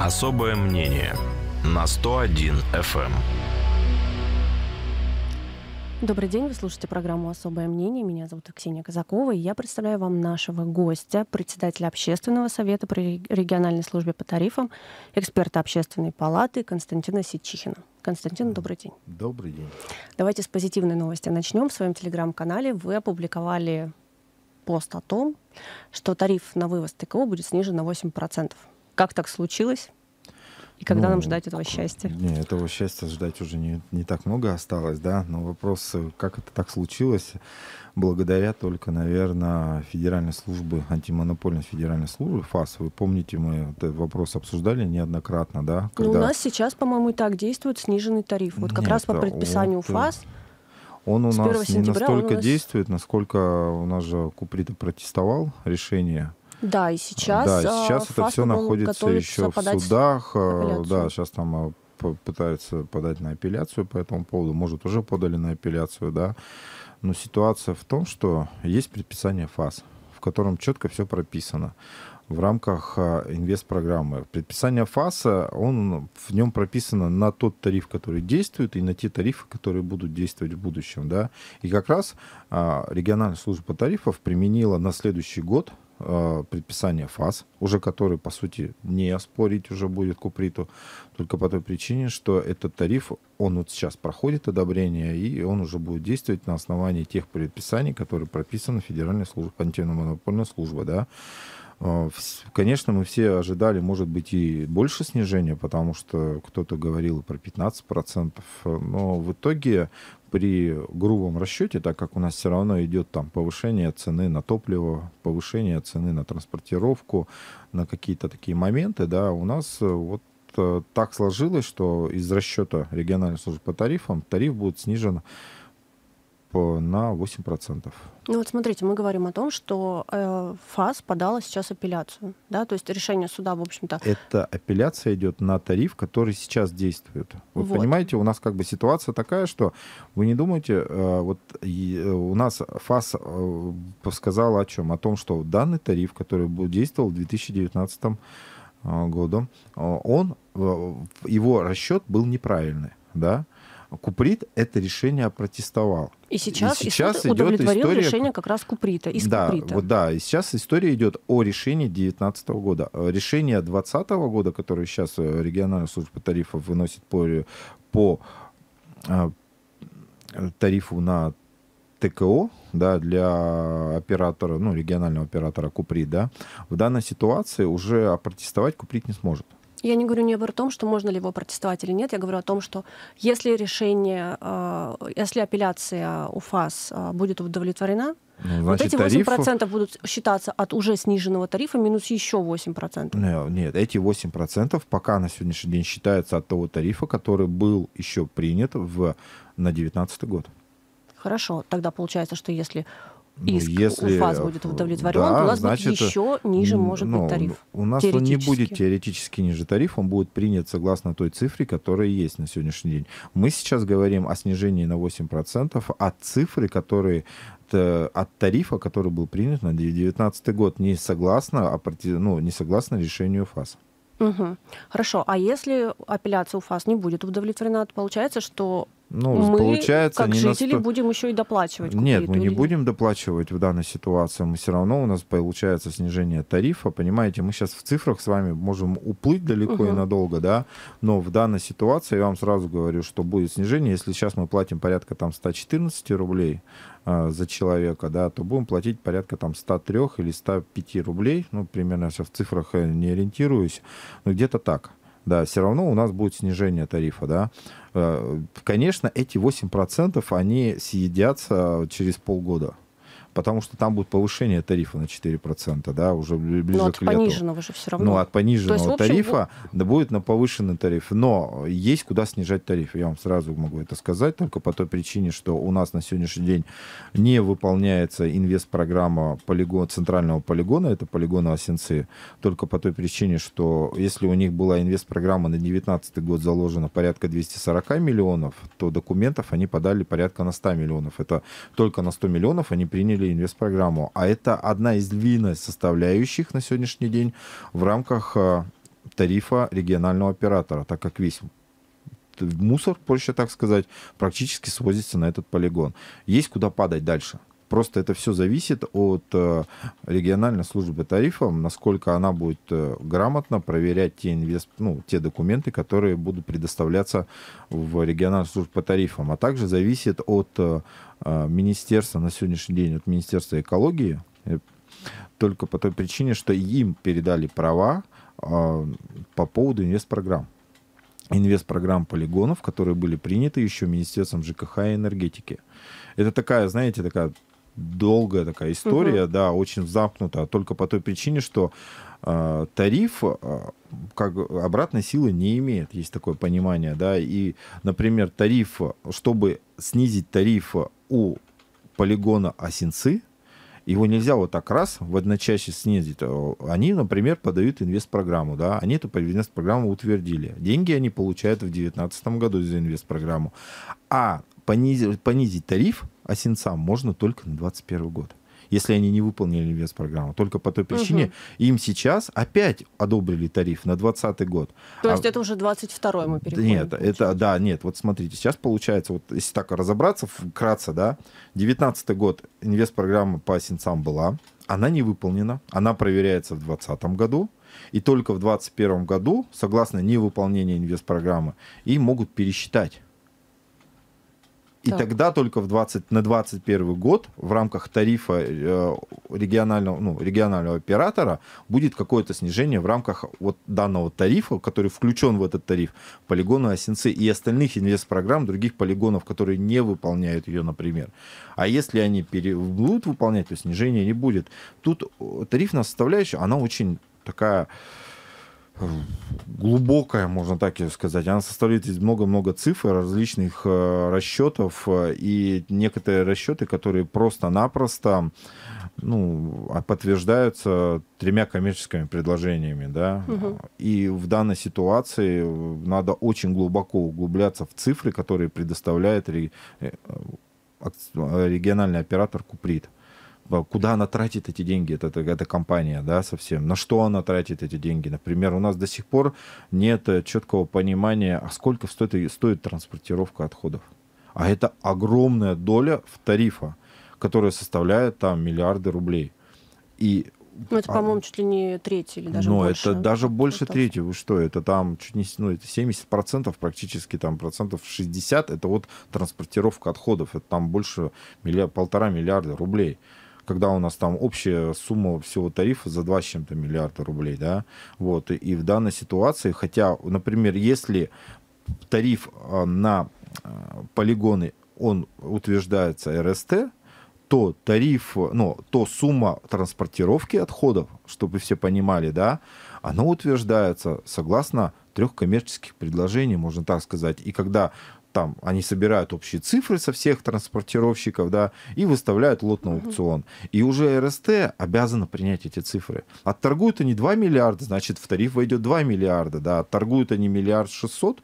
Особое мнение на 101 FM. Эм. Добрый день, вы слушаете программу «Особое мнение». Меня зовут Ксения Казакова, и я представляю вам нашего гостя, председателя Общественного совета при региональной службе по тарифам, эксперта Общественной палаты Константина Сичихина. Константин, добрый день. Добрый день. Давайте с позитивной новости начнем. В своем телеграм-канале вы опубликовали пост о том, что тариф на вывоз ТКО будет снижен на 8%. Как так случилось? И когда ну, нам ждать этого счастья? Не, этого счастья ждать уже не, не так много осталось, да. Но вопрос, э, как это так случилось, благодаря только, наверное, Федеральной службы, антимонопольной федеральной службы, ФАС. Вы помните, мы этот вопрос обсуждали неоднократно, да? Когда... Ну, у нас сейчас, по-моему, и так действует сниженный тариф. Вот как Нет, раз по а предписанию он... Э, ФАС он у нас не настолько действует, насколько у нас же Куприта протестовал решение да, и сейчас. Да, а, сейчас это все находится еще в судах. А, да, сейчас там а, пытаются подать на апелляцию по этому поводу. Может, уже подали на апелляцию, да. Но ситуация в том, что есть предписание ФАС, в котором четко все прописано в рамках инвест-программы. Предписание ФАСа, он, в нем прописано на тот тариф, который действует, и на те тарифы, которые будут действовать в будущем. Да? И как раз а, региональная служба тарифов применила на следующий год э, предписание фаз, уже который, по сути, не оспорить уже будет Куприту, только по той причине, что этот тариф, он вот сейчас проходит одобрение, и он уже будет действовать на основании тех предписаний, которые прописаны Федеральной службой, антимонопольной службой, да, а, конечно, мы все ожидали, может быть, и больше снижения, потому что кто-то говорил про 15%, но в итоге при грубом расчете, так как у нас все равно идет там повышение цены на топливо, повышение цены на транспортировку, на какие-то такие моменты, да, у нас э, вот э, так сложилось, что из расчета региональной службы по тарифам тариф будет снижен на 8%. Ну вот смотрите, мы говорим о том, что э, ФАС подала сейчас апелляцию, да, то есть решение суда, в общем-то. Это апелляция идет на тариф, который сейчас действует. Вы вот. понимаете, у нас как бы ситуация такая, что вы не думаете, э, вот и, э, у нас ФАС э, сказала о чем? О том, что данный тариф, который был действовал в 2019 э, году, э, он, э, его расчет был неправильный, да, Куприт это решение протестовал. И сейчас, и сейчас и идет история... решение как раз Куприта, из да, Куприта. Вот, да, и сейчас история идет о решении 2019 года. Э, решение 2020 года, которое сейчас э, региональная служба тарифов выносит по, э, по тарифу на ТКО да, для оператора, ну, регионального оператора Куприт, да, в данной ситуации уже опротестовать Куприт не сможет. Я не говорю не о том, что можно ли его протестовать или нет. Я говорю о том, что если решение, э, если апелляция УФАС э, будет удовлетворена, ну, значит, вот эти 8% тариф... будут считаться от уже сниженного тарифа минус еще 8%. Нет, нет, эти 8% пока на сегодняшний день считаются от того тарифа, который был еще принят в, на 2019 год. Хорошо, тогда получается, что если ну, иск если, э, у вас будет удовлетворен, да, у вас значит, будет э, еще ниже может ну, быть тариф. У нас он не будет теоретически ниже тариф, он будет принят согласно той цифре, которая есть на сегодняшний день. Мы сейчас говорим о снижении на 8% от цифры, которые э, от тарифа, который был принят на 2019 год, не согласно, ну, не согласно решению ФАС. Угу. Хорошо. А если апелляция у ФАС не будет удовлетворена, то получается, что ну, мы, получается, как не жители, насто... будем еще и доплачивать. Нет, мы не будем доплачивать в данной ситуации. Мы все равно у нас получается снижение тарифа. Понимаете, мы сейчас в цифрах с вами можем уплыть далеко угу. и надолго, да. Но в данной ситуации я вам сразу говорю, что будет снижение. Если сейчас мы платим порядка там 114 рублей а, за человека, да, то будем платить порядка там 103 или 105 рублей. Ну, примерно я сейчас в цифрах э, не ориентируюсь, но где-то так да, все равно у нас будет снижение тарифа, да. Э, конечно, эти 8% они съедятся через полгода потому что там будет повышение тарифа на 4%, да, уже ближе Но ну, к лету. Ну, от пониженного же все равно. Ну, от пониженного есть, общем, тарифа да, будет на повышенный тариф. Но есть куда снижать тариф, я вам сразу могу это сказать, только по той причине, что у нас на сегодняшний день не выполняется инвест-программа полигон, центрального полигона, это полигона Осенцы, только по той причине, что если у них была инвест-программа на 2019 год заложена порядка 240 миллионов, то документов они подали порядка на 100 миллионов. Это только на 100 миллионов они приняли инвест-программу, а это одна из длинных составляющих на сегодняшний день в рамках э, тарифа регионального оператора, так как весь мусор, проще так сказать, практически свозится на этот полигон. Есть куда падать дальше. Просто это все зависит от э, региональной службы тарифов, насколько она будет э, грамотно проверять те, инвест... ну, те документы, которые будут предоставляться в региональную службу по тарифам. А также зависит от э, министерства на сегодняшний день, от Министерства экологии, только по той причине, что им передали права по поводу инвест-программ инвест-программ полигонов, которые были приняты еще Министерством ЖКХ и энергетики. Это такая, знаете, такая долгая такая история, угу. да, очень замкнутая, только по той причине, что э, тариф э, как обратной силы не имеет, есть такое понимание, да, и, например, тариф, чтобы снизить тариф у полигона Осинцы, его нельзя вот так раз в одночасье снизить. Э, они, например, подают инвест-программу, да, они эту инвест-программу утвердили. Деньги они получают в 2019 году за инвест-программу. А понизить, понизить тариф осенцам можно только на 2021 год если они не выполнили инвест программу. Только по той причине угу. им сейчас опять одобрили тариф на 2020 год. То а есть это уже 22 й мы переходим? Нет, это, да, нет, вот смотрите, сейчас получается, вот если так разобраться вкратце, да, 19 год инвест-программа по сенцам была, она не выполнена, она проверяется в 2020 году, и только в 2021 году, согласно невыполнению инвест-программы, и могут пересчитать и так. тогда только в 20, на 2021 год в рамках тарифа э, регионального, ну, регионального оператора будет какое-то снижение в рамках вот данного тарифа, который включен в этот тариф полигона Осинцы и остальных инвестпрограмм других полигонов, которые не выполняют ее, например. А если они пере... будут выполнять, то снижения не будет. Тут э, тарифная составляющая, она очень такая глубокая, можно так ее сказать. Она составляет из много-много цифр, различных э, расчетов э, и некоторые расчеты, которые просто-напросто ну, а, подтверждаются тремя коммерческими предложениями. Да? Угу. И в данной ситуации э, надо очень глубоко углубляться в цифры, которые предоставляет региональный оператор Куприт куда она тратит эти деньги, эта, эта компания, да, совсем, на что она тратит эти деньги. Например, у нас до сих пор нет э, четкого понимания, а сколько стоит, э, стоит транспортировка отходов. А это огромная доля в тарифа, которая составляет там миллиарды рублей. И ну, это, а по-моему, а, чуть ли не треть или даже ну, больше. Ну, это даже больше Готов. трети. Вы что, это там чуть не ну, это 70%, практически там процентов 60, это вот транспортировка отходов. Это там больше миллиард, полтора миллиарда рублей когда у нас там общая сумма всего тарифа за 2 с чем-то миллиарда рублей, да, вот, и, и в данной ситуации, хотя, например, если тариф а, на а, полигоны, он утверждается РСТ, то тариф, ну, то сумма транспортировки отходов, чтобы все понимали, да, она утверждается согласно трех коммерческих предложений, можно так сказать. И когда там они собирают общие цифры со всех транспортировщиков, да, и выставляют лот на аукцион. И уже РСТ обязана принять эти цифры. Отторгуют они 2 миллиарда, значит, в тариф войдет 2 миллиарда, да, отторгуют они миллиард шестьсот,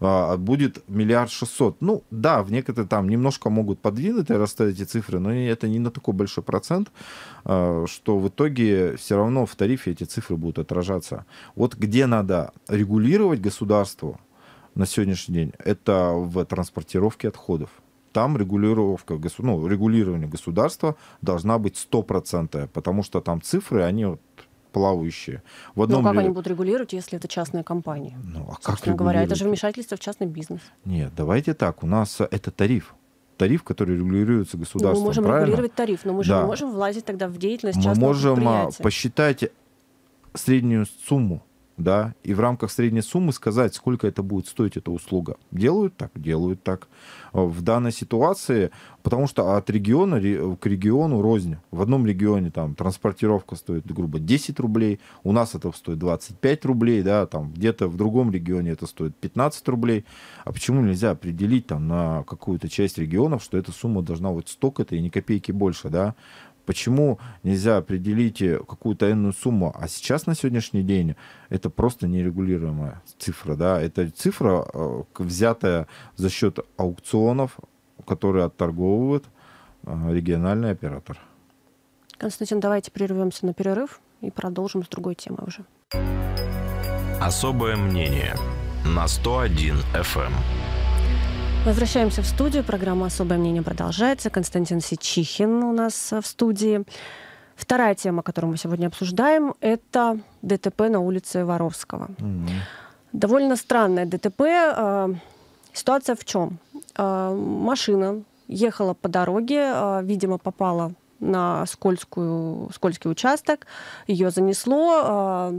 а, будет миллиард шестьсот. Ну, да, в некоторые там немножко могут подвинуть и расставить эти цифры, но это не на такой большой процент, а, что в итоге все равно в тарифе эти цифры будут отражаться. Вот где надо регулировать государству, на сегодняшний день, это в транспортировке отходов. Там регулировка, ну, регулирование государства должна быть стопроцентная, потому что там цифры, они вот плавающие. В ну, а одном ну, как ли... они будут регулировать, если это частная компания? Ну, а как говоря, это же вмешательство в частный бизнес. Нет, давайте так, у нас это тариф тариф, который регулируется ну, государством. Мы можем правильно? регулировать тариф, но мы же да. не можем влазить тогда в деятельность частного Мы можем а, посчитать среднюю сумму да, и в рамках средней суммы сказать, сколько это будет стоить эта услуга. Делают так, делают так. В данной ситуации, потому что от региона к региону рознь. В одном регионе там транспортировка стоит, грубо, 10 рублей, у нас это стоит 25 рублей, да, там где-то в другом регионе это стоит 15 рублей. А почему нельзя определить там на какую-то часть регионов, что эта сумма должна вот столько-то и ни копейки больше, да? Почему нельзя определить э, какую-то иную сумму? А сейчас на сегодняшний день это просто нерегулируемая цифра. Да? Это цифра, э, взятая за счет аукционов, которые отторговывают э, региональный оператор. Константин, давайте прервемся на перерыв и продолжим с другой темой уже. Особое мнение на 101 FM. Возвращаемся в студию. Программа «Особое мнение» продолжается. Константин Сичихин у нас э, в студии. Вторая тема, которую мы сегодня обсуждаем, это ДТП на улице Воровского. Mm-hmm. Довольно странное ДТП. Э, ситуация в чем? Э, машина ехала по дороге, видимо, попала на скользкую, скользкий участок, ее занесло,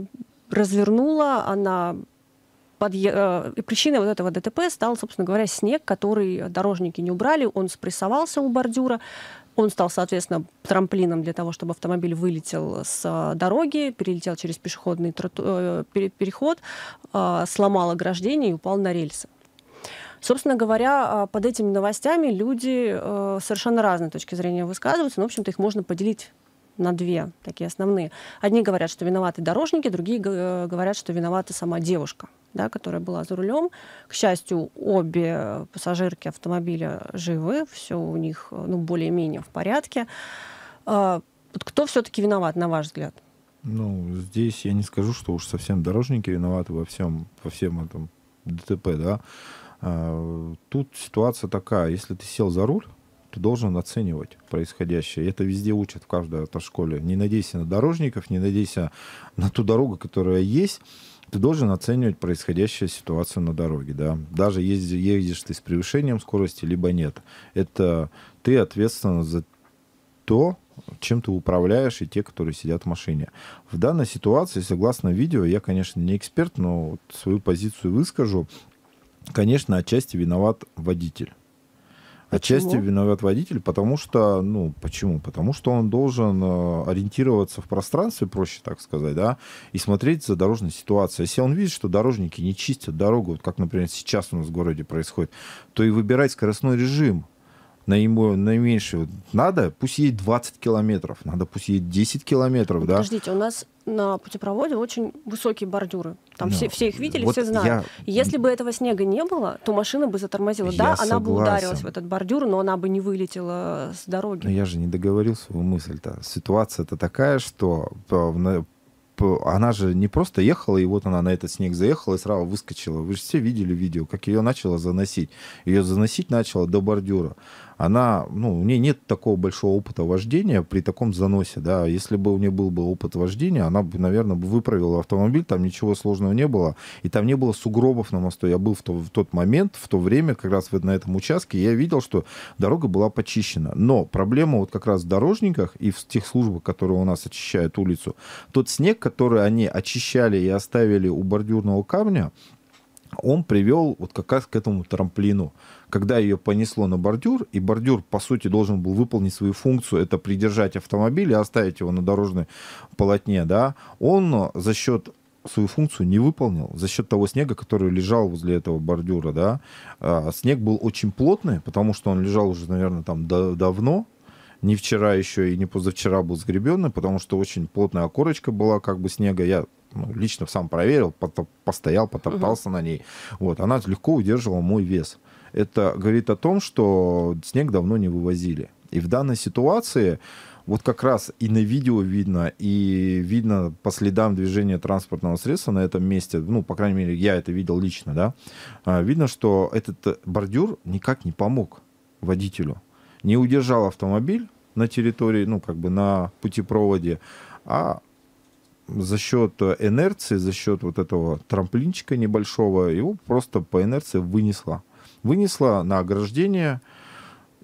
развернула, она подъ... Э, причиной вот этого ДТП стал, собственно говоря, снег, который дорожники не убрали, он спрессовался у бордюра, он стал, соответственно, трамплином для того, чтобы автомобиль вылетел с э, дороги, перелетел через пешеходный троту... Э, переход, сломал ограждение и упал на рельсы. Собственно говоря, под этими новостями люди совершенно разной точки зрения высказываются, но, в общем-то, их можно поделить на две, такие основные. Одни говорят, что виноваты дорожники, другие э, говорят, что виновата сама девушка, да, которая была за рулем. К счастью, обе пассажирки автомобиля живы, все у них э, ну, более-менее в порядке. А, кто все-таки виноват, на ваш взгляд? Ну, здесь я не скажу, что уж совсем дорожники виноваты во всем, во всем этом ДТП, да. А, тут ситуация такая, если ты сел за руль, ты должен оценивать происходящее. Это везде учат в каждой автошколе. Не надейся на дорожников, не надейся на ту дорогу, которая есть. Ты должен оценивать происходящую ситуацию на дороге, да. Даже ездишь, ездишь ты с превышением скорости, либо нет. Это ты ответственен за то, чем ты управляешь, и те, которые сидят в машине. В данной ситуации, согласно видео, я, конечно, не эксперт, но свою позицию выскажу. Конечно, отчасти виноват водитель а отчасти виноват водитель, потому что, ну, почему? Потому что он должен э, ориентироваться в пространстве, проще так сказать, да, и смотреть за дорожной ситуацией. Если он видит, что дорожники не чистят дорогу, вот как, например, сейчас у нас в городе происходит, то и выбирать скоростной режим, наимо, наименьшего. Надо, пусть едет 20 километров, надо пусть едет 10 километров. Да? Подождите, у нас на путепроводе очень высокие бордюры. Там все, все их видели, вот все знают. Я... Если бы этого снега не было, то машина бы затормозила. Я да, согласен. она бы ударилась в этот бордюр, но она бы не вылетела с дороги. Но я же не договорил свою мысль-то. Ситуация-то такая, что она же не просто ехала, и вот она на этот снег заехала и сразу выскочила. Вы же все видели видео, как ее начало заносить. Ее заносить начало до бордюра она, ну, у нее нет такого большого опыта вождения при таком заносе, да. Если бы у нее был бы опыт вождения, она бы, наверное, выправила автомобиль, там ничего сложного не было, и там не было сугробов на мосту. Я был в, то, в тот момент, в то время, как раз на этом участке, я видел, что дорога была почищена. Но проблема вот как раз в дорожниках и в тех службах, которые у нас очищают улицу, тот снег, который они очищали и оставили у бордюрного камня, он привел вот как раз к этому трамплину, когда ее понесло на бордюр, и бордюр, по сути, должен был выполнить свою функцию, это придержать автомобиль и оставить его на дорожной полотне, да, он за счет свою функцию не выполнил за счет того снега, который лежал возле этого бордюра, да. А, снег был очень плотный, потому что он лежал уже, наверное, там да давно, не вчера еще и не позавчера был сгребенный, потому что очень плотная корочка была как бы снега. Я ну, лично сам проверил, постоял, потоптался угу. на ней. Вот, она легко удерживала мой вес. Это говорит о том, что снег давно не вывозили. И в данной ситуации вот как раз и на видео видно, и видно по следам движения транспортного средства на этом месте, ну, по крайней мере, я это видел лично, да, а, видно, что этот бордюр никак не помог водителю. Не удержал автомобиль на территории, ну, как бы на путепроводе, а за счет э, инерции, за счет вот этого трамплинчика небольшого, его просто по инерции вынесла. Вынесла на ограждение,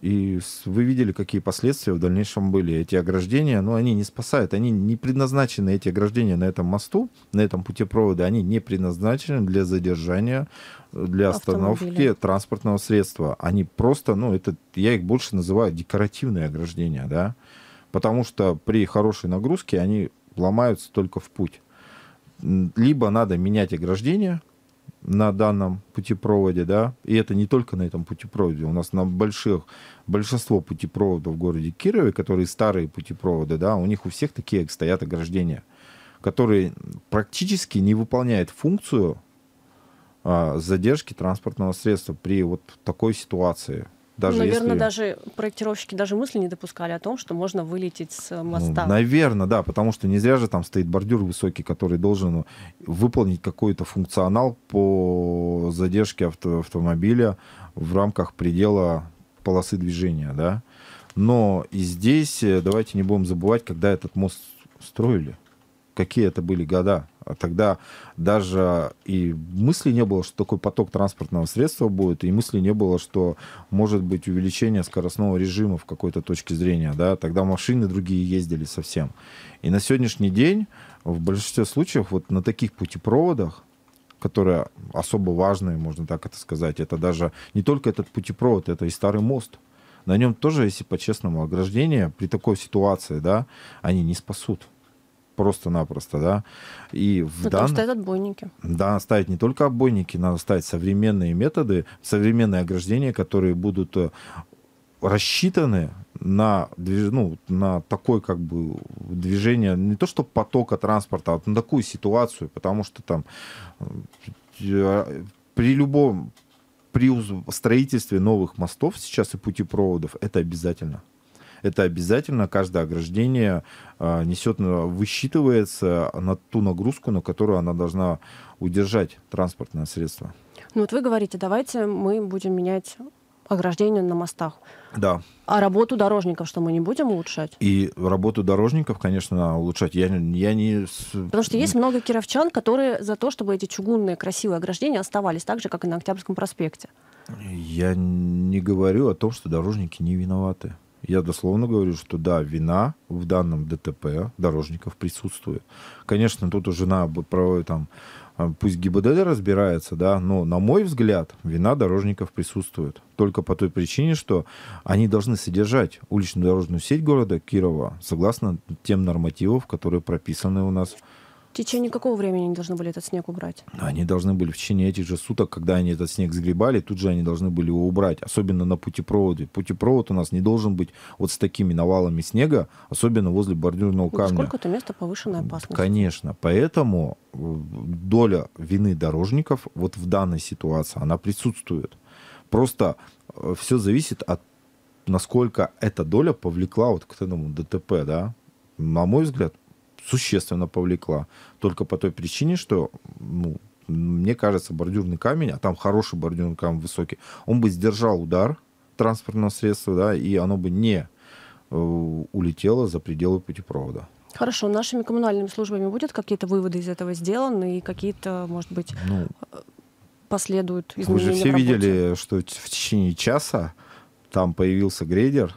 и вы видели, какие последствия в дальнейшем были. Эти ограждения, ну, они не спасают, они не предназначены, эти ограждения на этом мосту, на этом путепроводе, они не предназначены для задержания, для остановки транспортного средства. Они просто, ну, это, я их больше называю декоративные ограждения, да, потому что при хорошей нагрузке они ломаются только в путь. Либо надо менять ограждение на данном путепроводе, да, и это не только на этом путепроводе, у нас на больших, большинство путепроводов в городе Кирове, которые старые путепроводы, да, у них у всех такие стоят ограждения, которые практически не выполняют функцию а, задержки транспортного средства при вот такой ситуации – даже Наверное, если... даже проектировщики даже мысли не допускали о том, что можно вылететь с э, ну, моста. Ну, наверное, да, потому что не зря же там стоит бордюр высокий, который должен ну, выполнить какой-то функционал по задержке авто автомобиля в рамках предела полосы движения, да. Но и здесь э, давайте не будем забывать, когда этот мост строили какие это были года. А тогда даже и мысли не было, что такой поток транспортного средства будет, и мысли не было, что может быть увеличение скоростного режима в какой-то точке зрения. Да? Тогда машины другие ездили совсем. И на сегодняшний день в большинстве случаев вот на таких путепроводах которые особо важные, можно так это сказать. Это даже не только этот путепровод, это и старый мост. На нем тоже, если по-честному, ограждения при такой ситуации, да, они не спасут просто-напросто, да. И в Но дан... ставят отбойники. Да, ставить не только отбойники, надо ставить современные методы, современные ограждения, которые будут э, рассчитаны на, движ, ну, на такое как бы движение, не то что потока транспорта, а на такую ситуацию, потому что там э, при любом при строительстве новых мостов сейчас и путепроводов это обязательно. Это обязательно каждое ограждение а, несет, ну, высчитывается на ту нагрузку, на которую она должна удержать транспортное средство. Ну вот вы говорите, давайте мы будем менять ограждение на мостах. Да. А работу дорожников что мы не будем улучшать? И работу дорожников, конечно, улучшать. Я, я не... Потому что есть много кировчан, которые за то, чтобы эти чугунные красивые ограждения оставались так же, как и на Октябрьском проспекте. Я не говорю о том, что дорожники не виноваты. Я дословно говорю, что да, вина в данном ДТП дорожников присутствует. Конечно, тут уже на правой там а, пусть ГИБДД разбирается, да, но, на мой взгляд, вина дорожников присутствует. Только по той причине, что они должны содержать уличную дорожную сеть города Кирова согласно тем нормативам, которые прописаны у нас в в течение какого времени они должны были этот снег убрать? Они должны были в течение этих же суток, когда они этот снег сгребали, тут же они должны были его убрать, особенно на путепроводе. Путепровод у нас не должен быть вот с такими навалами снега, особенно возле бордюрного камня. сколько это место повышенной опасности. Конечно, поэтому э, доля вины дорожников вот в данной ситуации, она присутствует. Просто э, все зависит от насколько эта доля повлекла вот к этому ДТП, да? На мой взгляд, существенно повлекла. Только по той причине, что, ну, мне кажется, бордюрный камень, а там хороший бордюрный камень высокий, он бы сдержал удар транспортного средства, да, и оно бы не э, улетело за пределы путепровода. Хорошо, нашими коммунальными службами будут какие-то выводы из этого сделаны и какие-то, может быть, ну, последуют изменения Вы же все видели, что в течение часа там появился грейдер,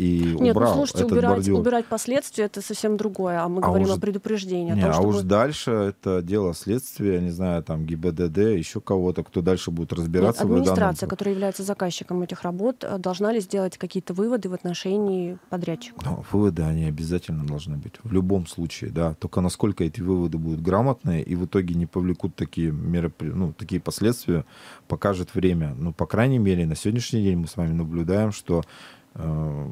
и Нет, ну, убрал ну, слушайте, этот убирать, бордюр. убирать последствия — это совсем другое, а мы а говорим уж... о предупреждении. Не, о том, а чтобы... уж дальше это дело следствия, не знаю, там ГИБДД, еще кого-то, кто дальше будет разбираться. Нет, администрация, данном... которая является заказчиком этих работ, э, должна ли сделать какие-то выводы в отношении подрядчика? Но ну, выводы, они обязательно должны быть, в любом случае, да. Только насколько эти выводы будут грамотные и в итоге не повлекут такие, меропри... ну, такие последствия, покажет время. Ну, по крайней мере, на сегодняшний день мы с вами наблюдаем, что Э,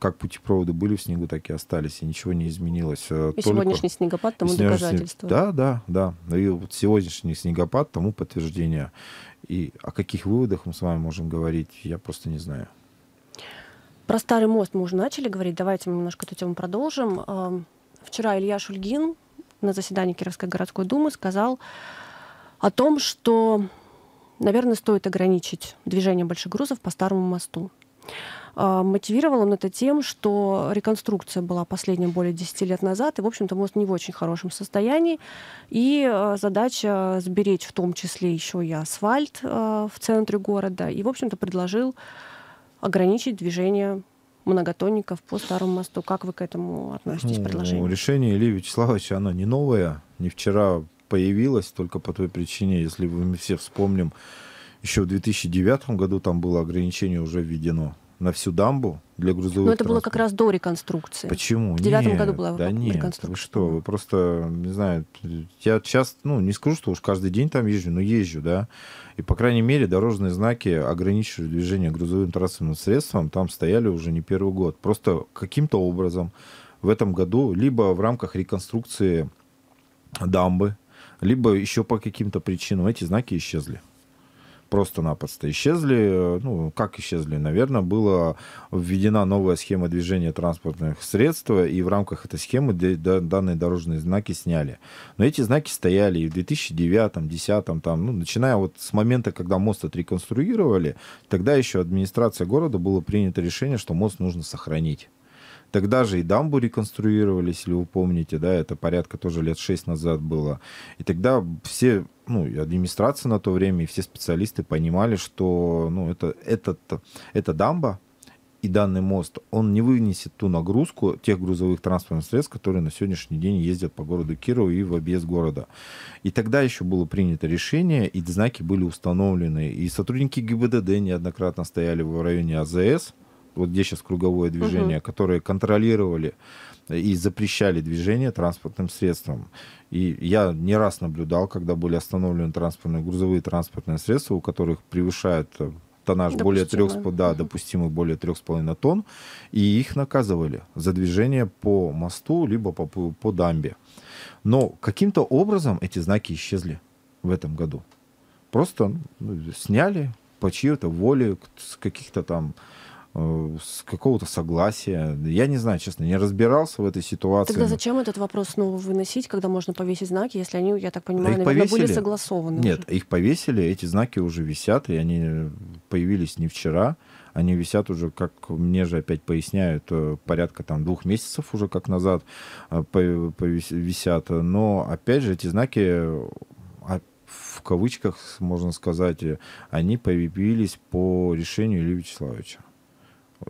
как путепроводы были в снегу, так и остались, и ничего не изменилось. Э, и Только... сегодняшний снегопад тому сегодняшний... доказательство. Да, да, да. И вот сегодняшний снегопад тому подтверждение. И о каких выводах мы с вами можем говорить, я просто не знаю. Про Старый мост мы уже начали говорить, давайте мы немножко эту тему продолжим. Э, вчера Илья Шульгин на заседании Кировской городской думы сказал о том, что, наверное, стоит ограничить движение больших грузов по Старому мосту. А, мотивировал он это тем, что реконструкция была последняя более 10 лет назад, и, в общем-то, мост не в очень хорошем состоянии. И а, задача сберечь в том числе еще и асфальт а, в центре города. И, в общем-то, предложил ограничить движение многотонников по Старому мосту. Как вы к этому относитесь, ну, предложение? Решение Ильи Вячеславовича, оно не новое, не вчера появилось, только по той причине, если мы все вспомним, еще в 2009 году там было ограничение уже введено на всю дамбу для грузовых. Но ну, это было как раз до реконструкции. Почему? В девятом году была да нет, реконструкция. Вы что, вы просто, не знаю, я сейчас, ну, не скажу, что уж каждый день там езжу, но езжу, да. И, по крайней мере, дорожные знаки, ограничивающие движение грузовым транспортным средством, там стояли уже не первый год. Просто каким-то образом в этом году, либо в рамках реконструкции дамбы, либо еще по каким-то причинам эти знаки исчезли просто-напросто исчезли. Ну, как исчезли? Наверное, была введена новая схема движения транспортных средств, и в рамках этой схемы данные дорожные знаки сняли. Но эти знаки стояли и в 2009, 2010, там, ну, начиная вот с момента, когда мост отреконструировали, тогда еще администрация города было принято решение, что мост нужно сохранить. Тогда же и дамбу реконструировали, если вы помните, да, это порядка тоже лет шесть назад было. И тогда все, ну, и администрация на то время, и все специалисты понимали, что, ну, это, этот, эта дамба, и данный мост, он не вынесет ту нагрузку тех грузовых транспортных средств, которые на сегодняшний день ездят по городу Кирову и в объезд города. И тогда еще было принято решение, и знаки были установлены. И сотрудники ГИБДД неоднократно стояли в районе АЗС, вот где сейчас круговое движение, угу. которые контролировали и запрещали движение транспортным средством. И я не раз наблюдал, когда были остановлены транспортные, грузовые транспортные средства, у которых превышают э, тоннаж более трех, да, допустимый более трех с половиной тонн, и их наказывали за движение по мосту либо по, по дамбе. Но каким-то образом эти знаки исчезли в этом году. Просто ну, сняли по чьей-то воле, с каких-то там Э, с какого-то согласия. Я не знаю, честно, не разбирался в этой ситуации. Тогда зачем этот вопрос снова ну, выносить, когда можно повесить знаки, если они, я так понимаю, а наверное, повесили? были согласованы? Нет, уже. их повесили, эти знаки уже висят, и они появились не вчера. Они висят уже, как мне же опять поясняют, э, порядка там двух месяцев уже как назад э, висят. Но опять же эти знаки а, в кавычках, можно сказать, они появились по решению Ильи Вячеславовича.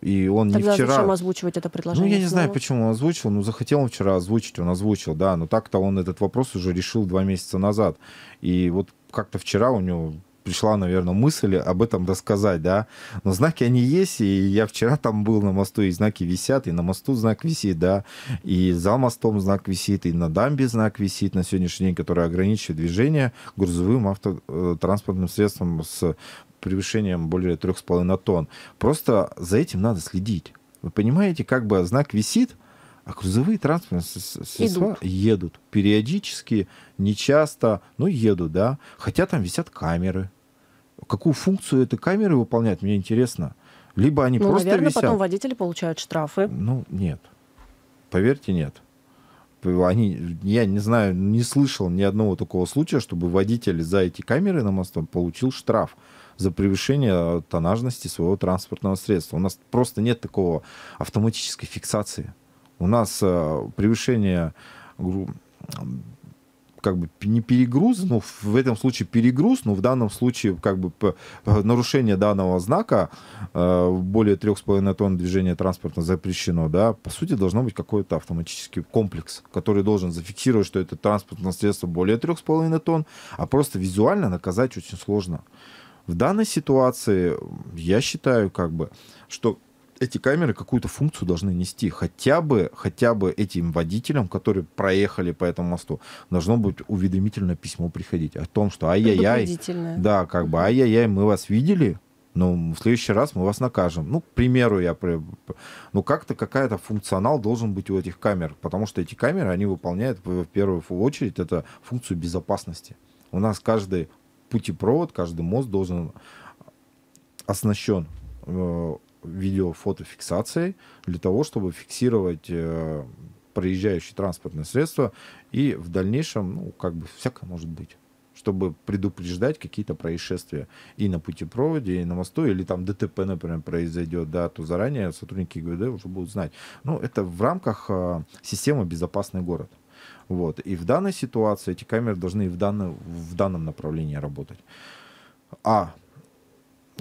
И он Тогда не вчера... зачем озвучивать это предложение? Ну, я не снова? знаю, почему он озвучил. Но захотел он вчера озвучить, он озвучил, да. Но так-то он этот вопрос уже решил два месяца назад. И вот как-то вчера у него пришла, наверное, мысль об этом рассказать, да. Но знаки они есть, и я вчера там был на мосту, и знаки висят, и на мосту знак висит, да, и за мостом знак висит, и на дамбе знак висит на сегодняшний день, который ограничивает движение грузовым автотранспортным э, средством с превышением более 3,5 тонн. Просто за этим надо следить. Вы понимаете, как бы знак висит, а грузовые транспортные средства идут. едут. Периодически, нечасто, но едут, да. Хотя там висят камеры. Какую функцию этой камеры выполняют, мне интересно. Либо они ну, просто наверное, висят. потом водители получают штрафы. Ну, нет. Поверьте, нет. Они, я не знаю, не слышал ни одного такого случая, чтобы водитель за эти камеры на мосту получил штраф за превышение тонажности своего транспортного средства. У нас просто нет такого автоматической фиксации. У нас э, превышение как бы не перегруз, ну, в этом случае перегруз, но в данном случае как бы э, нарушение данного знака э, более половиной тонн движения транспорта запрещено, да, по сути должно быть какой-то автоматический комплекс, который должен зафиксировать, что это транспортное средство более трех с половиной тонн, а просто визуально наказать очень сложно. В данной ситуации я считаю, как бы, что эти камеры какую-то функцию должны нести. Хотя бы, хотя бы этим водителям, которые проехали по этому мосту, должно быть уведомительное письмо приходить о том, что ай-яй-яй. Да, как бы ай-яй-яй, мы вас видели, но в следующий раз мы вас накажем. Ну, к примеру, я... Ну, как-то какая-то функционал должен быть у этих камер, потому что эти камеры, они выполняют в первую очередь это функцию безопасности. У нас каждый путепровод, каждый мост должен оснащен э, видео-фотофиксацией для того, чтобы фиксировать э, проезжающие транспортные средства и в дальнейшем, ну, как бы всякое может быть чтобы предупреждать какие-то происшествия и на путепроводе, и на мосту, или там ДТП, например, произойдет, да, то заранее сотрудники ГВД уже будут знать. Ну, это в рамках э, системы «Безопасный город». Вот. И в данной ситуации эти камеры должны в, данном, в данном направлении работать. А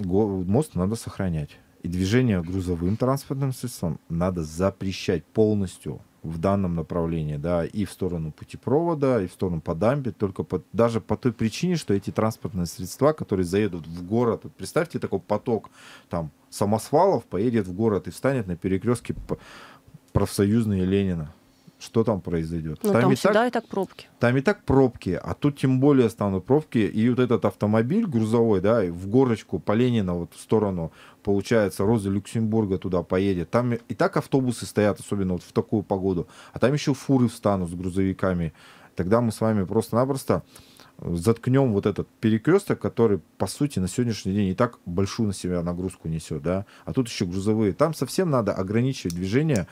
мост надо сохранять. И движение грузовым транспортным средством надо запрещать полностью в данном направлении, да, и в сторону путепровода, и в сторону по дамбе, только по, даже по той причине, что эти транспортные средства, которые заедут в город, вот представьте такой поток, там, самосвалов поедет в город и встанет на перекрестке профсоюзные Ленина что там произойдет. Ну, там, там и всегда так, и так пробки. Там и так пробки, а тут тем более станут пробки. И вот этот автомобиль грузовой, да, в горочку по Ленина вот в сторону, получается, Розы Люксембурга туда поедет. Там и так автобусы стоят, особенно вот в такую погоду. А там еще фуры встанут с грузовиками. Тогда мы с вами просто-напросто заткнем вот этот перекресток, который, по сути, на сегодняшний день и так большую на себя нагрузку несет, да, а тут еще грузовые. Там совсем надо ограничивать движение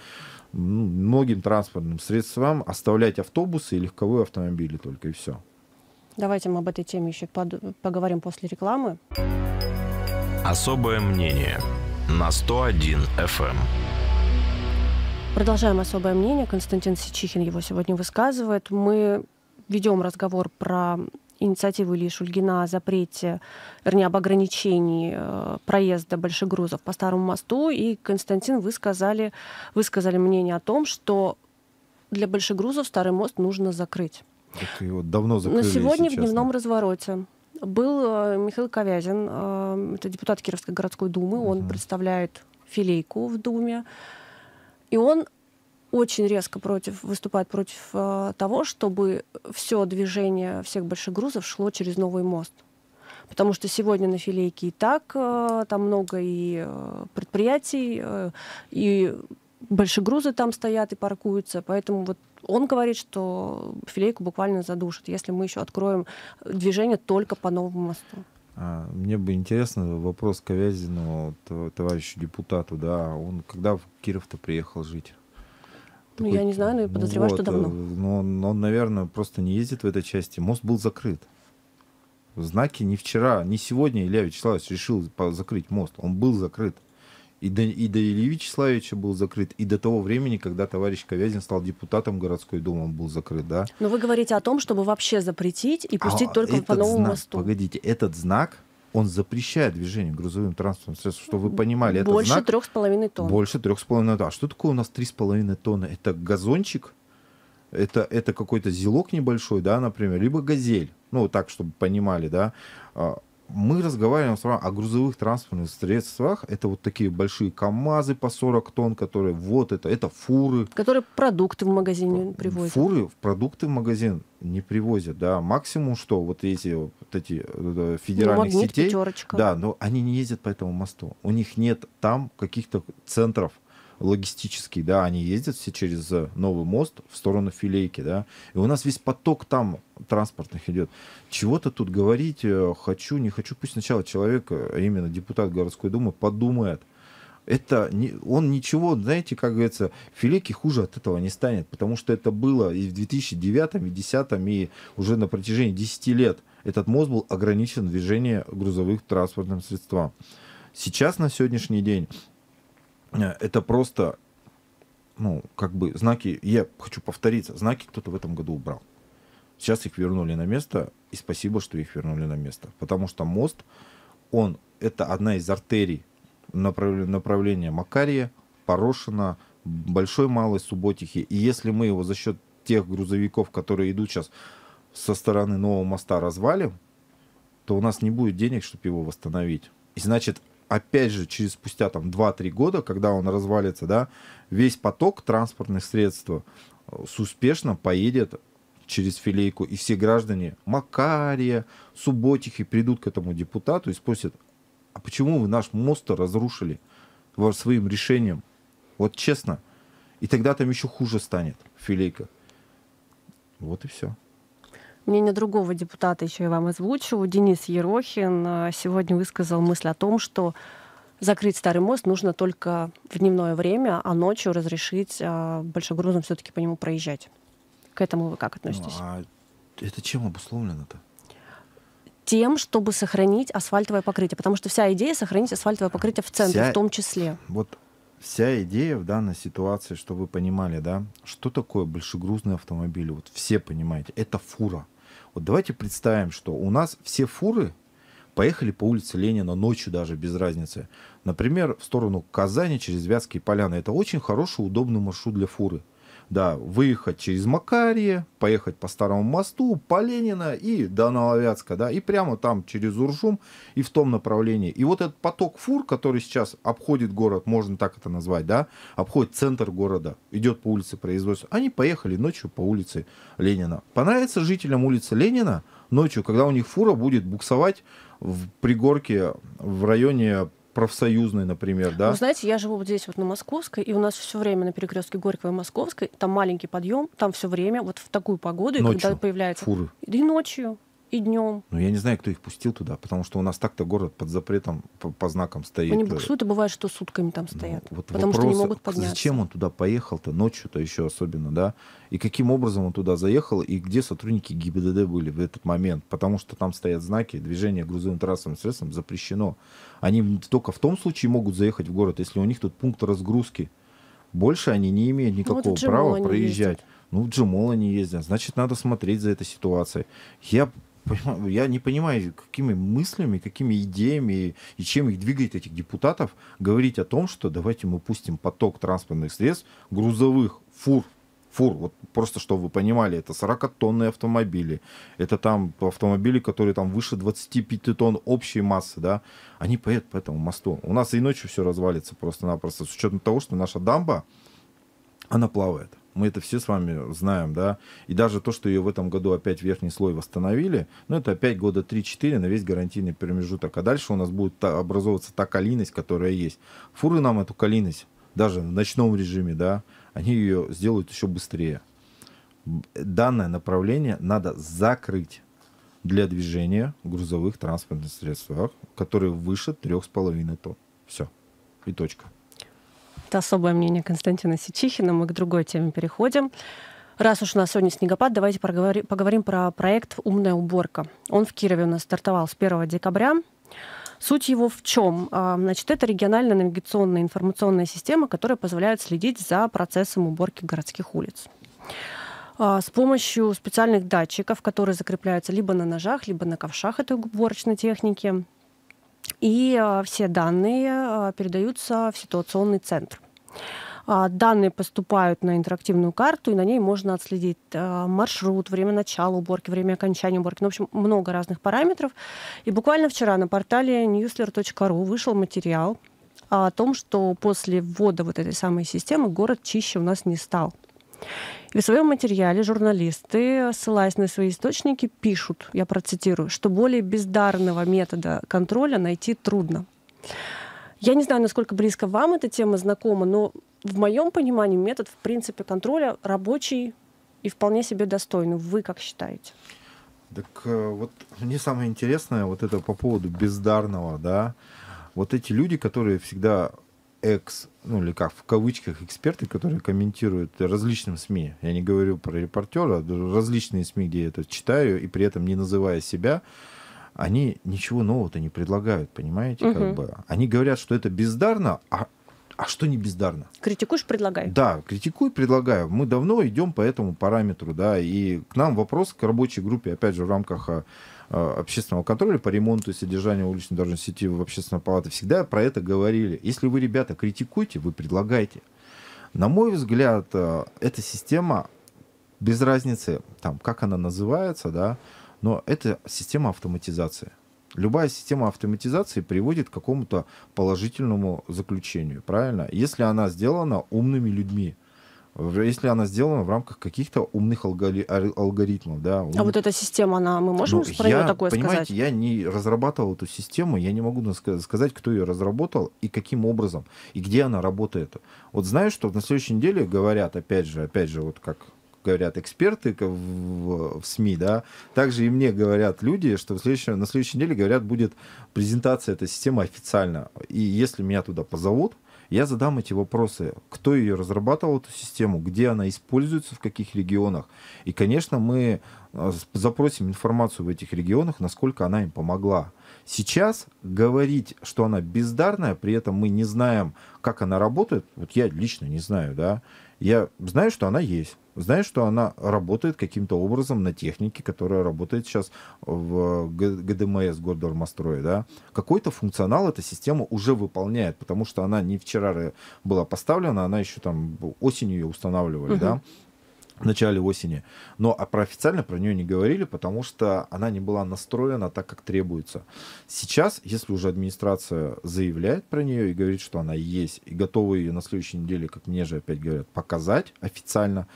ну, многим транспортным средствам, оставлять автобусы и легковые автомобили только, и все. Давайте мы об этой теме еще под... поговорим после рекламы. Особое мнение на 101 FM. Эм. Продолжаем особое мнение. Константин Сичихин его сегодня высказывает. Мы ведем разговор про инициативу Ильи Шульгина о запрете, вернее, об ограничении э, проезда больших грузов по Старому мосту, и Константин, вы сказали, вы сказали мнение о том, что для больших грузов Старый мост нужно закрыть. Так его давно закрыли, На сегодня в дневном развороте был э, Михаил Ковязин, э, это депутат Кировской городской думы, он uh-huh. представляет филейку в Думе, и он очень резко против, выступает против э, того, чтобы все движение всех больших грузов шло через новый мост. Потому что сегодня на филейке и так э, там много и э, предприятий, э, и большие грузы там стоят и паркуются. Поэтому вот он говорит, что филейку буквально задушит, если мы еще откроем движение только по новому мосту. А, мне бы интересно вопрос к Ковязину, э, товарищу депутату, да, он когда в Киров-то приехал жить? Ну, я не знаю, но я ну подозреваю, вот, что давно. Э, но ну, он, ну, он, наверное, просто не ездит в этой части. Мост был закрыт. Знаки не вчера, не сегодня Илья Вячеславович решил закрыть мост. Он был закрыт. И до, и до Ильи Вячеславовича был закрыт, и до того времени, когда товарищ Ковязин стал депутатом городской думы, он был закрыт, да. Но вы говорите о том, чтобы вообще запретить и пустить а только по новому знак, мосту. Погодите, этот знак он запрещает движение грузовым транспортным средством, чтобы вы понимали. Больше трех с половиной тонн. Больше трех с половиной тонн. А что такое у нас три с половиной тонны? Это газончик, это, это какой-то зелок небольшой, да, например, либо газель. Ну, так, чтобы понимали, да. А, мы разговариваем с вами о грузовых транспортных средствах. Это вот такие большие КАМАЗы по 40 тонн, которые вот это, это фуры. Которые продукты в магазин привозят. Фуры в продукты в магазин не привозят, да. Максимум что, вот эти вот эти э, федеральных ну, магнит, сетей. Пятерочка. Да, но они не ездят по этому мосту. У них нет там каких-то центров логистический, да, они ездят все через э, Новый мост в сторону Филейки, да, и у нас весь поток там транспортных идет. Чего-то тут говорить э, хочу, не хочу, пусть сначала человек, а именно депутат городской думы, подумает, это не, он ничего, знаете, как говорится, Филейки хуже от этого не станет, потому что это было и в 2009, и в 2010, и уже на протяжении 10 лет этот мост был ограничен в грузовых транспортным средствам. Сейчас, на сегодняшний день, Э, это просто, ну, как бы знаки, я хочу повториться, знаки кто-то в этом году убрал. Сейчас их вернули на место, и спасибо, что их вернули на место. Потому что мост, он, это одна из артерий направления, направления Макария, Порошина, Большой Малой Субботихи. И если мы его за счет тех грузовиков, которые идут сейчас со стороны нового моста развалим, то у нас не будет денег, чтобы его восстановить. И значит, опять же, через спустя там 2-3 года, когда он развалится, да, весь поток транспортных средств э, успешно поедет через филейку, и все граждане Макария, Субботихи придут к этому депутату и спросят, а почему вы наш мост разрушили своим решением? Вот честно. И тогда там еще хуже станет филейка. Вот и все. Мнение другого депутата еще я вам озвучу. Денис Ерохин э, сегодня высказал мысль о том, что закрыть старый мост нужно только в дневное время, а ночью разрешить э, большегрузам все-таки по нему проезжать. К этому вы как ну, относитесь? Ну, а это чем обусловлено-то? тем, чтобы сохранить асфальтовое покрытие. Потому что вся идея сохранить асфальтовое покрытие в центре вся, в том числе. Вот вся идея в данной ситуации, чтобы вы понимали, да, что такое большегрузный автомобиль, вот все понимаете, это фура. Вот давайте представим, что у нас все фуры поехали по улице Ленина ночью даже, без разницы. Например, в сторону Казани через Вятские поляны. Это очень хороший, удобный маршрут для фуры да, выехать через Макарье, поехать по Старому мосту, по Ленина и до Нововятска, да, и прямо там через Уржум и в том направлении. И вот этот поток фур, который сейчас обходит город, можно так это назвать, да, обходит центр города, идет по улице производства, они поехали ночью по улице Ленина. Понравится жителям улицы Ленина ночью, когда у них фура будет буксовать в пригорке в районе профсоюзной, например, да? Вы ну, знаете, я живу вот здесь вот на Московской, и у нас все время на перекрестке Горького и Московской, там маленький подъем, там все время вот в такую погоду, ночью и когда появляется... Фуры. И ночью, и днем. Ну, я не знаю, кто их пустил туда, потому что у нас так-то город под запретом по, по знакам стоит. Они ну, э, буксуют, и а бывает, что сутками там стоят, ну, вот потому вопрос, что не могут подняться. Зачем он туда поехал-то ночью-то еще особенно, да? И каким образом он туда заехал, и где сотрудники ГИБДД были в этот момент? Потому что там стоят знаки, движение грузовым трассовым средством запрещено. Они только в том случае могут заехать в город, если у них тут пункт разгрузки. Больше они не имеют никакого ну, вот права проезжать. Ездят. Ну, в Джимол они ездят. Значит, надо смотреть за этой ситуацией. Я я не понимаю, какими мыслями, какими идеями и чем их двигает этих депутатов говорить о том, что давайте мы пустим поток транспортных средств, грузовых, фур, фур, вот просто чтобы вы понимали, это 40-тонные автомобили, это там автомобили, которые там выше 25 тонн общей массы, да, они поедут по этому мосту. У нас и ночью все развалится просто-напросто, с учетом того, что наша дамба, она плавает мы это все с вами знаем, да, и даже то, что ее в этом году опять верхний слой восстановили, ну, это опять года 3-4 на весь гарантийный промежуток, а дальше у нас будет та, образовываться та калийность, которая есть. Фуры нам эту калийность, даже в ночном режиме, да, они ее сделают еще быстрее. Данное направление надо закрыть для движения грузовых транспортных средств, которые выше 3,5 тонн. Все. И точка. Это особое мнение Константина Сечихина. Мы к другой теме переходим. Раз уж у нас сегодня снегопад, давайте поговорим, поговорим про проект «Умная уборка». Он в Кирове у нас стартовал с 1 декабря. Суть его в чем? А, значит, это региональная навигационная информационная система, которая позволяет следить за процессом уборки городских улиц. А, с помощью специальных датчиков, которые закрепляются либо на ножах, либо на ковшах этой уборочной техники, и э, все данные э, передаются в ситуационный центр. А, данные поступают на интерактивную карту, и на ней можно отследить э, маршрут, время начала уборки, время окончания уборки. Ну, в общем, много разных параметров. И буквально вчера на портале newsler.ru вышел материал о том, что после ввода вот этой самой системы город чище у нас не стал. И в своем материале журналисты, ссылаясь на свои источники, пишут, я процитирую, что более бездарного метода контроля найти трудно. Я не знаю, насколько близко вам эта тема знакома, но в моем понимании метод, в принципе, контроля рабочий и вполне себе достойный. Вы как считаете? Так э, вот, мне самое интересное, вот это по поводу бездарного, да, вот эти люди, которые всегда экс, ну или как, в кавычках, эксперты, которые комментируют различным СМИ. Я не говорю про репортера, а различные СМИ, где я это читаю, и при этом не называя себя, они ничего нового-то не предлагают, понимаете, угу. как бы. Они говорят, что это бездарно, а а что не бездарно? Критикуешь, предлагай. Да, критикуй, предлагаю. Мы давно идем по этому параметру, да, и к нам вопрос к рабочей группе, опять же, в рамках а, Э, общественного контроля по ремонту и содержанию уличной дорожной сети в общественной палате всегда про это говорили. Если вы, ребята, критикуете, вы предлагаете. На мой взгляд, э, эта система без разницы, там, как она называется, да, но это система автоматизации. Любая система автоматизации приводит к какому-то положительному заключению, правильно? Если она сделана умными людьми если она сделана в рамках каких-то умных алгори алгоритмов. Да, умных... А вот эта система, она, мы можем ну, про я, нее такое понимаете, сказать? я не разрабатывал эту систему, я не могу сказать, кто ее разработал и каким образом, и где она работает. Вот знаю, что на следующей неделе говорят, опять же, опять же, вот как говорят эксперты в, в СМИ, да, также и мне говорят люди, что в следующем, на следующей неделе, говорят, будет презентация этой системы официально. И если меня туда позовут, я задам эти вопросы. Кто ее разрабатывал, эту систему, где она используется, в каких регионах. И, конечно, мы э, запросим информацию в этих регионах, насколько она им помогла. Сейчас говорить, что она бездарная, при этом мы не знаем, как она работает, вот я лично не знаю, да, я знаю, что она есть знаешь, что она работает каким-то образом на технике, которая работает сейчас в ГДМС, Гордормострое, да, какой-то функционал эта система уже выполняет, потому что она не вчера была поставлена, она еще там осенью ее устанавливали, угу. да, в начале осени. Но а про официально про нее не говорили, потому что она не была настроена так, как требуется. Сейчас, если уже администрация заявляет про нее и говорит, что она есть, и готовы ее на следующей неделе, как мне же опять говорят, показать официально,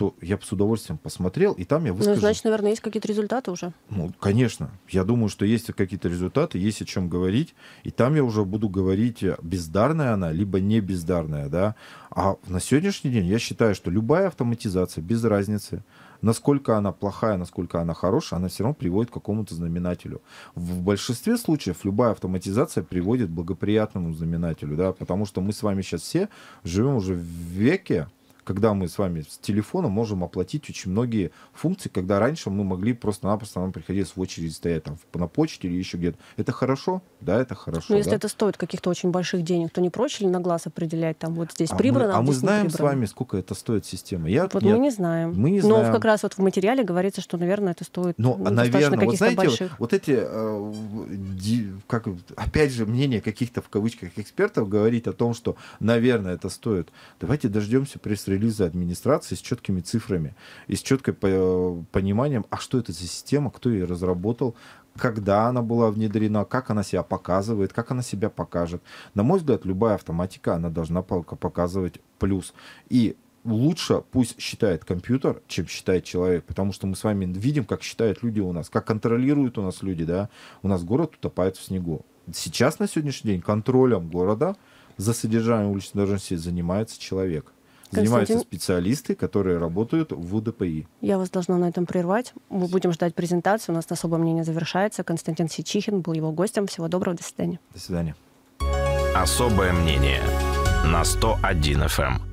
то я бы с удовольствием посмотрел, и там я ну, выскажу. Ну, значит, наверное, есть какие-то результаты уже. Ну, конечно. Я думаю, что есть какие-то результаты, есть о чем говорить, и там я уже буду говорить, э, бездарная она, либо не бездарная, да. А на сегодняшний день я считаю, что любая автоматизация, без разницы, насколько она плохая, насколько она хорошая, она все равно приводит к какому-то знаменателю. В большинстве случаев любая автоматизация приводит к благоприятному знаменателю, да, потому что мы с вами сейчас все живем уже в веке, когда мы с вами с телефона можем оплатить очень многие функции, когда раньше мы могли просто-напросто нам приходилось в очереди стоять там на почте или еще где-то. Это хорошо? Да, это хорошо. Но ну, если да? это стоит каких-то очень больших денег, то не проще ли на глаз определять, там вот здесь а прибрано, мы, а, а мы знаем с вами, сколько это стоит система? Я, вот нет, мы не знаем. Мы не знаем. Но как раз вот в материале говорится, что, наверное, это стоит Но, а, ну, наверное, вот знаете, больших. вот эти, э, как, опять же, мнение каких-то в кавычках экспертов говорить о том, что, наверное, это стоит. Давайте дождемся пресс-релиза пресс-релизы администрации с четкими цифрами и с четким пониманием, а что это за система, кто ее разработал, когда она была внедрена, как она себя показывает, как она себя покажет. На мой взгляд, любая автоматика, она должна показывать плюс. И лучше пусть считает компьютер, чем считает человек, потому что мы с вами видим, как считают люди у нас, как контролируют у нас люди, да, у нас город утопает в снегу. Сейчас, на сегодняшний день, контролем города за содержанием уличной дорожной сети занимается человек – занимаются специалисты, которые работают в УДПИ. Я вас должна на этом прервать. Мы будем ждать презентацию. У нас особое мнение завершается. Константин Сичихин был его гостем. Всего доброго. До свидания. До свидания. Особое мнение на 101 FM.